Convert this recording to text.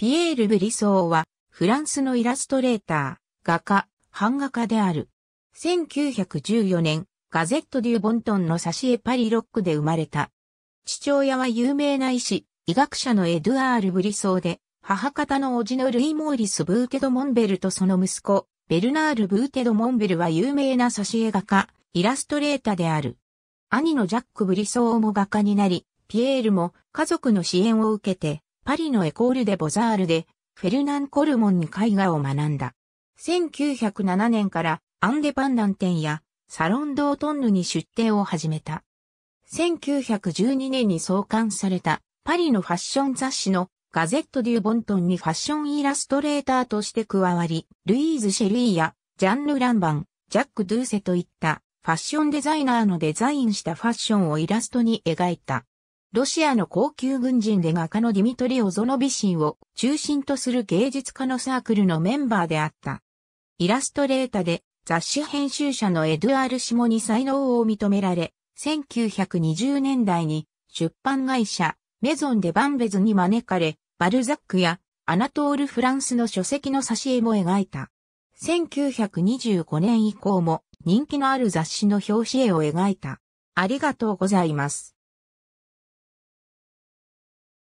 ピエール・ブリソーは、フランスのイラストレーター、画家、版画家である。1914年、ガゼット・デュ・ボントンの挿絵パリ・ロックで生まれた。父親は有名な医師、医学者のエドゥアール・ブリソーで、母方の叔父のルイ・モーリス・ブーテド・モンベルとその息子、ベルナール・ブーテド・モンベルは有名な挿絵画家、イラストレーターである。兄のジャック・ブリソーも画家になり、ピエールも家族の支援を受けてパリのエコールデ・ボザールで、フェルナン・コルモンに絵画を学んだ。1907年からアンデパンダン店やサロンドートンヌに出店を始めた。1912年に創刊されたパリのファッション雑誌のガゼット・デュ・ボントンにファッションイラストレーターとして加わり、ルイーズ・シェリーやジャンヌ・ランバン、ジャック・ドゥーセといったファッションデザイナーのデザインしたファッションをイラストに描いた。ロシアの高級軍人で画家のディミトリ・オゾノビシンを中心とする芸術家のサークルのメンバーであった。イラストレータで雑誌編集者のエドゥアール・シモに才能を認められ、1920年代に出版会社メゾンでバンベズに招かれ、バルザックやアナトール・フランスの書籍の挿絵も描いた。1925年以降も人気のある雑誌の表紙絵を描いた。ありがとうございます。